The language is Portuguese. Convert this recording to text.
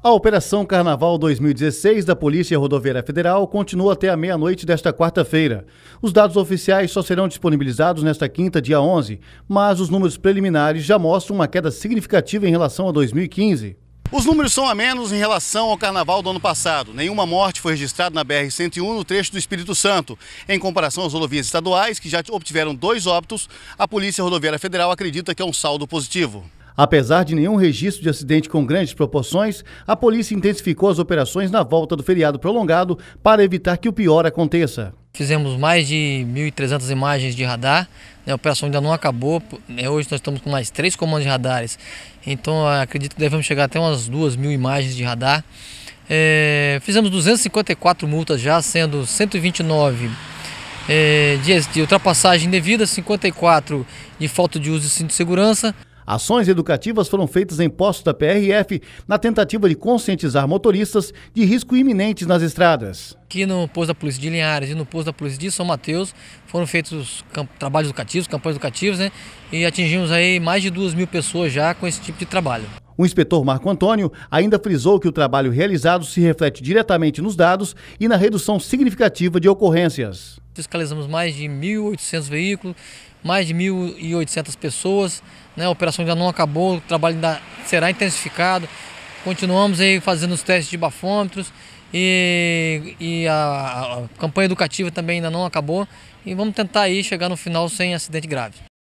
A Operação Carnaval 2016 da Polícia Rodoviária Federal continua até a meia-noite desta quarta-feira. Os dados oficiais só serão disponibilizados nesta quinta, dia 11, mas os números preliminares já mostram uma queda significativa em relação a 2015. Os números são a menos em relação ao carnaval do ano passado. Nenhuma morte foi registrada na BR-101 no trecho do Espírito Santo. Em comparação às rodovias estaduais, que já obtiveram dois óbitos, a Polícia Rodoviária Federal acredita que é um saldo positivo. Apesar de nenhum registro de acidente com grandes proporções, a polícia intensificou as operações na volta do feriado prolongado para evitar que o pior aconteça. Fizemos mais de 1.300 imagens de radar, né? a operação ainda não acabou, né? hoje nós estamos com mais três comandos de radares, então acredito que devemos chegar até umas 2.000 imagens de radar. É, fizemos 254 multas já, sendo 129 é, de, de ultrapassagem indevida, 54 de falta de uso de cinto de segurança. Ações educativas foram feitas em postos da PRF na tentativa de conscientizar motoristas de risco iminente nas estradas. Aqui no posto da Polícia de Linhares e no posto da Polícia de São Mateus foram feitos trabalhos educativos, campanhas educativas, né? E atingimos aí mais de duas mil pessoas já com esse tipo de trabalho. O inspetor Marco Antônio ainda frisou que o trabalho realizado se reflete diretamente nos dados e na redução significativa de ocorrências. Fiscalizamos mais de 1.800 veículos, mais de 1.800 pessoas. Né? A operação ainda não acabou, o trabalho ainda será intensificado. Continuamos aí fazendo os testes de bafômetros e, e a, a campanha educativa também ainda não acabou. E vamos tentar aí chegar no final sem acidente grave.